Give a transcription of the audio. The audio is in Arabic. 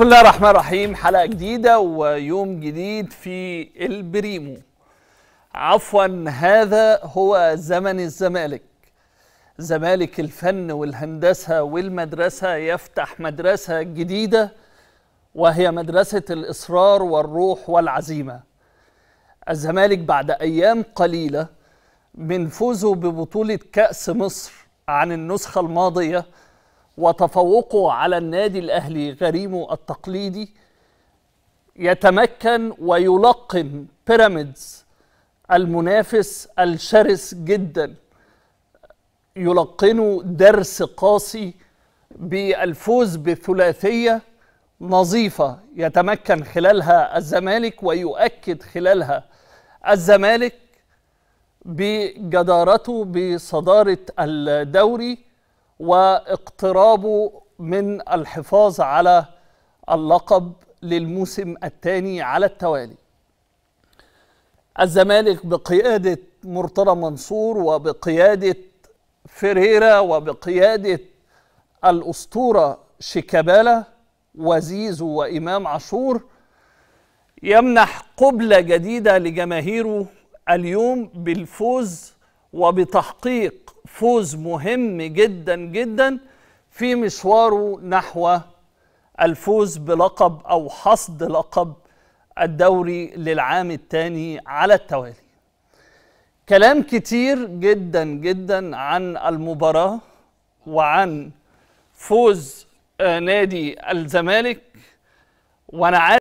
بسم الله الرحمن الرحيم حلقة جديدة ويوم جديد في البريمو عفوا هذا هو زمن الزمالك زمالك الفن والهندسة والمدرسة يفتح مدرسة جديدة وهي مدرسة الإصرار والروح والعزيمة الزمالك بعد أيام قليلة من فوزه ببطولة كأس مصر عن النسخة الماضية وتفوقه على النادي الاهلي غريمه التقليدي يتمكن ويلقن بيراميدز المنافس الشرس جدا يلقنه درس قاسي بالفوز بثلاثيه نظيفه يتمكن خلالها الزمالك ويؤكد خلالها الزمالك بجدارته بصداره الدوري واقترابه من الحفاظ على اللقب للموسم الثاني على التوالي الزمالك بقيادة مرتضى منصور وبقيادة فيريرا وبقيادة الأسطورة شيكابالا وزيزو وإمام عاشور يمنح قبلة جديدة لجماهيره اليوم بالفوز وبتحقيق فوز مهم جدا جدا في مشواره نحو الفوز بلقب أو حصد لقب الدوري للعام الثاني على التوالي كلام كتير جدا جدا عن المباراة وعن فوز آه، نادي الزمالك وأنا عارف